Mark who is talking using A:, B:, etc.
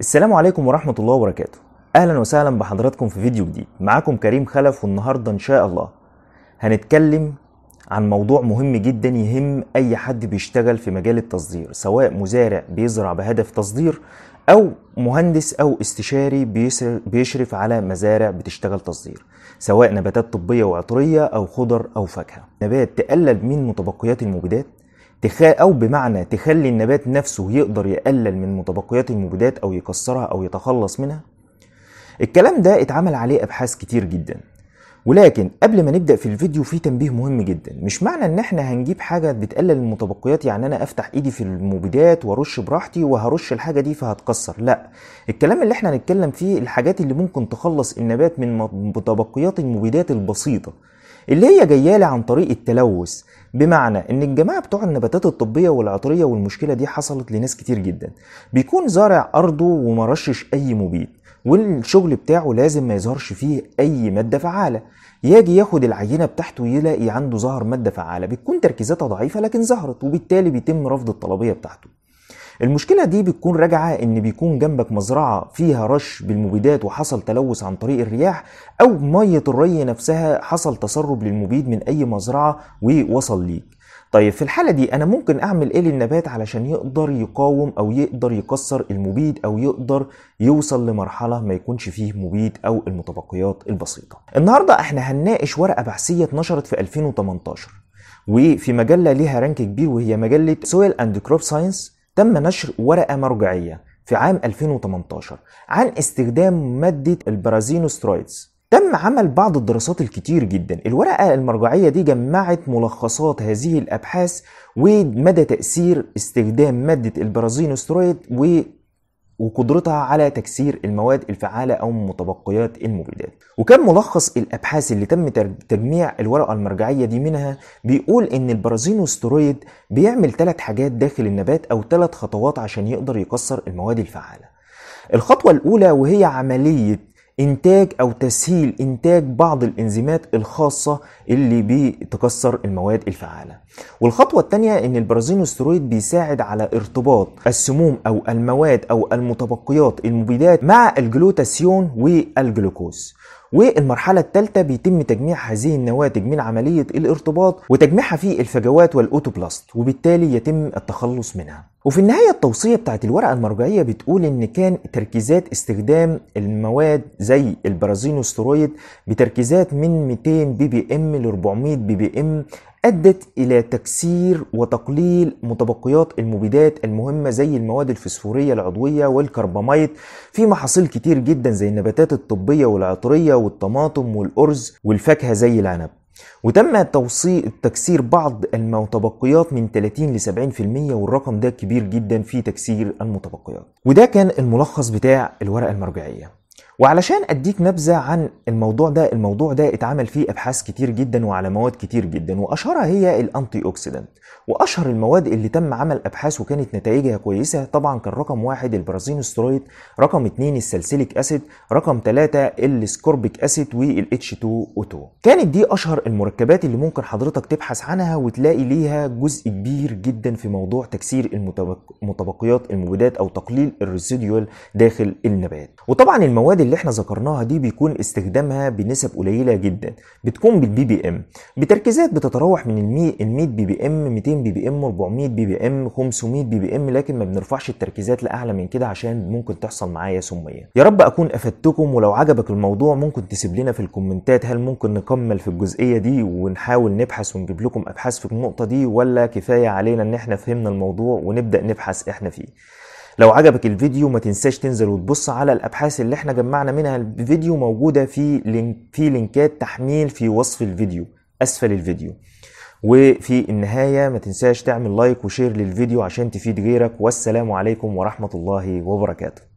A: السلام عليكم ورحمة الله وبركاته أهلا وسهلا بحضراتكم في فيديو جديد معاكم كريم خلف والنهاردة إن شاء الله هنتكلم عن موضوع مهم جدا يهم أي حد بيشتغل في مجال التصدير سواء مزارع بيزرع بهدف تصدير أو مهندس أو استشاري بيشرف على مزارع بتشتغل تصدير سواء نباتات طبية وعطرية أو خضر أو فاكهة نبات تقلل من متبقيات المبيدات تخ... أو بمعنى تخلي النبات نفسه يقدر يقلل من متبقيات المبيدات أو يكسرها أو يتخلص منها الكلام ده اتعمل عليه أبحاث كتير جداً ولكن قبل ما نبدا في الفيديو في تنبيه مهم جدا مش معنى ان احنا هنجيب حاجه بتقلل المتبقيات يعني انا افتح ايدي في المبيدات وارش براحتي وهرش الحاجه دي فهتكسر لا الكلام اللي احنا هنتكلم فيه الحاجات اللي ممكن تخلص النبات من متبقيات المبيدات البسيطه اللي هي جايه لي عن طريق التلوث بمعنى ان الجماعه بتوع النباتات الطبيه والعطريه والمشكله دي حصلت لناس كتير جدا بيكون زارع ارضه ومرشش اي مبيد والشغل بتاعه لازم ما يظهرش فيه اي ماده فعاله يجي ياخد العينه بتاعته يلاقي عنده ظهر ماده فعاله بتكون تركيزاتها ضعيفه لكن ظهرت وبالتالي بيتم رفض الطلبيه بتاعته المشكلة دي بتكون راجعة إن بيكون جنبك مزرعة فيها رش بالمبيدات وحصل تلوث عن طريق الرياح أو مية الري نفسها حصل تسرب للمبيد من أي مزرعة ووصل ليك طيب في الحالة دي أنا ممكن أعمل إيه للنبات علشان يقدر يقاوم أو يقدر يكسر المبيد أو يقدر يوصل لمرحلة ما يكونش فيه مبيد أو المتبقيات البسيطة. النهاردة إحنا هنناقش ورقة بحثية اتنشرت في 2018 وفي مجلة ليها رانك كبير وهي مجلة سويل أند كروب ساينس تم نشر ورقة مرجعية في عام 2018 عن استخدام مادة البرازينوسترويدز تم عمل بعض الدراسات الكتير جدا الورقة المرجعية دي جمعت ملخصات هذه الأبحاث ومدى تأثير استخدام مادة البرازينوسترويد و وقدرتها على تكسير المواد الفعالة أو متبقيات المبيدات وكان ملخص الأبحاث اللي تم تجميع الورقة المرجعية دي منها بيقول إن البرازينوسترويد بيعمل ثلاث حاجات داخل النبات أو ثلاث خطوات عشان يقدر يكسر المواد الفعالة الخطوة الأولى وهي عملية إنتاج أو تسهيل إنتاج بعض الإنزيمات الخاصة اللي بتكسر المواد الفعالة والخطوة الثانية إن البرازينوسترويد بيساعد على ارتباط السموم أو المواد أو المتبقيات المبيدات مع الجلوتاسيون والجلوكوز والمرحلة الثالثة بيتم تجميع هذه النواتج من عملية الارتباط وتجميعها في الفجوات والأوتوبلاست وبالتالي يتم التخلص منها وفي النهاية التوصية بتاعت الورقة المرجعية بتقول إن كان تركيزات استخدام المواد زي البرازينوسترويد بتركيزات من 200 بي بي ام ل 400 بي بي ام أدت إلى تكسير وتقليل متبقيات المبيدات المهمة زي المواد الفسفورية العضوية والكربمايت في محاصيل كتير جدا زي النباتات الطبية والعطرية والطماطم والأرز والفاكهة زي العنب وتم توصيل تكسير بعض المتبقيات من 30 ل 70% والرقم ده كبير جدا في تكسير المتبقيات وده كان الملخص بتاع الورقة المرجعية وعلشان اديك نبذه عن الموضوع ده الموضوع ده اتعمل فيه ابحاث كتير جدا وعلى مواد كتير جدا واشهرها هي الانتي اوكسيدنت واشهر المواد اللي تم عمل ابحاث وكانت نتائجها كويسه طبعا كان رقم واحد البرازينوسترويد رقم اتنين السلسليك اسيد رقم ثلاثة السكوربيك اسيد والاتش 2 او2 كانت دي اشهر المركبات اللي ممكن حضرتك تبحث عنها وتلاقي ليها جزء كبير جدا في موضوع تكسير المتبقيات المبيدات او تقليل الريسيديوال داخل النبات وطبعا المواد اللي اللي احنا ذكرناها دي بيكون استخدامها بنسب قليله جدا بتكون بالبي بي ام بتركيزات بتتراوح من ال 100 بي بي ام 200 بي بي ام 400 بي بي ام 500 بي بي ام لكن ما بنرفعش التركيزات لاعلى من كده عشان ممكن تحصل معايا سميه يا رب اكون افدتكم ولو عجبك الموضوع ممكن تسيب لنا في الكومنتات هل ممكن نكمل في الجزئيه دي ونحاول نبحث ونجيب لكم ابحاث في النقطه دي ولا كفايه علينا ان احنا فهمنا الموضوع ونبدا نبحث احنا فيه لو عجبك الفيديو ما تنساش تنزل وتبص على الابحاث اللي احنا جمعنا منها الفيديو موجوده في لينك في لينكات تحميل في وصف الفيديو اسفل الفيديو وفي النهايه ما تنساش تعمل لايك وشير للفيديو عشان تفيد غيرك والسلام عليكم ورحمه الله وبركاته